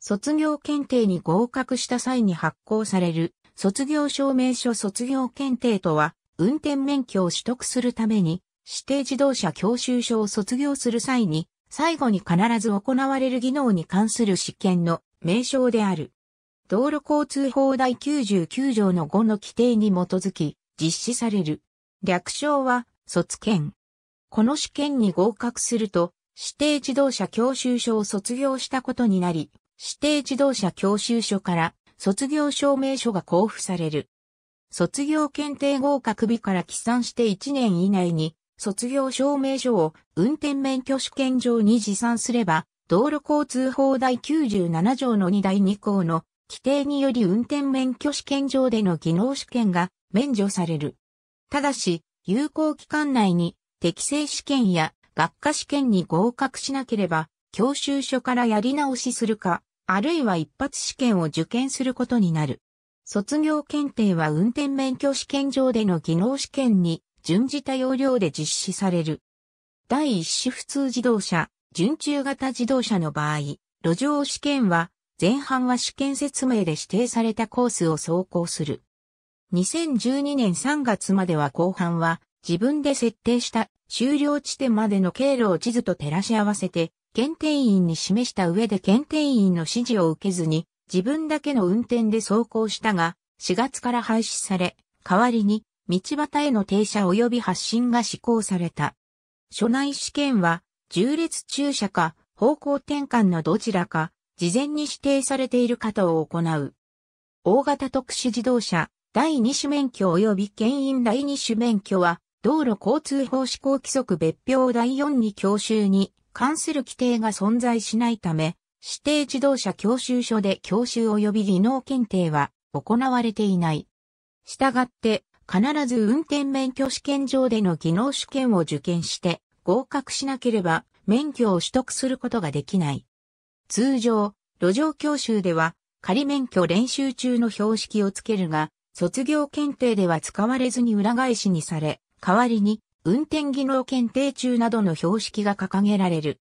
卒業検定に合格した際に発行される卒業証明書卒業検定とは、運転免許を取得するために、指定自動車教習所を卒業する際に、最後に必ず行われる技能に関する試験の名称である。道路交通法第99条の5の規定に基づき、実施される。略称は、卒検。この試験に合格すると、指定自動車教習所を卒業したことになり、指定自動車教習所から卒業証明書が交付される。卒業検定合格日から起算して1年以内に卒業証明書を運転免許試験場に持参すれば、道路交通法第97条の2第2項の規定により運転免許試験場での技能試験が免除される。ただし、有効期間内に適正試験や学科試験に合格しなければ、教習所からやり直しするか、あるいは一発試験を受験することになる。卒業検定は運転免許試験場での技能試験に準じた要領で実施される。第一種普通自動車、準中型自動車の場合、路上試験は前半は試験説明で指定されたコースを走行する。2012年3月までは後半は自分で設定した終了地点までの経路を地図と照らし合わせて検定員に示した上で検定員の指示を受けずに、自分だけの運転で走行したが、4月から廃止され、代わりに、道端への停車及び発進が施行された。所内試験は、重列駐車か、方向転換のどちらか、事前に指定されている方を行う。大型特殊自動車、第2種免許及び牽引第2種免許は、道路交通法施行規則別表第4に教習に関する規定が存在しないため、指定自動車教習所で教習及び技能検定は行われていない。したがって、必ず運転免許試験場での技能試験を受験して合格しなければ免許を取得することができない。通常、路上教習では仮免許練習中の標識をつけるが、卒業検定では使われずに裏返しにされ、代わりに運転技能検定中などの標識が掲げられる。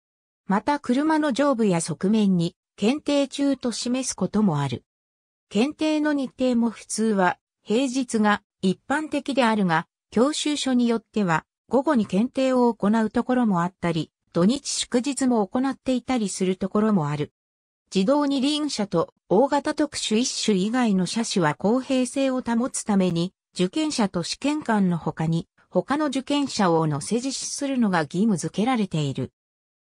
また車の上部や側面に検定中と示すこともある。検定の日程も普通は平日が一般的であるが、教習所によっては午後に検定を行うところもあったり、土日祝日も行っていたりするところもある。自動二輪車と大型特殊一種以外の車種は公平性を保つために、受験者と試験官の他に他の受験者を乗せ実施するのが義務付けられている。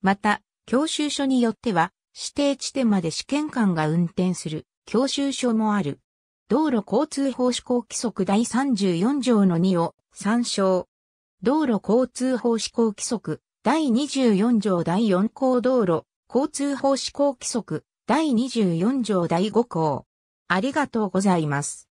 また、教習所によっては、指定地点まで試験官が運転する教習所もある。道路交通法施行規則第34条の2を参照。道路交通法施行規則第24条第4項道路交通法施行規則第24条第5項。ありがとうございます。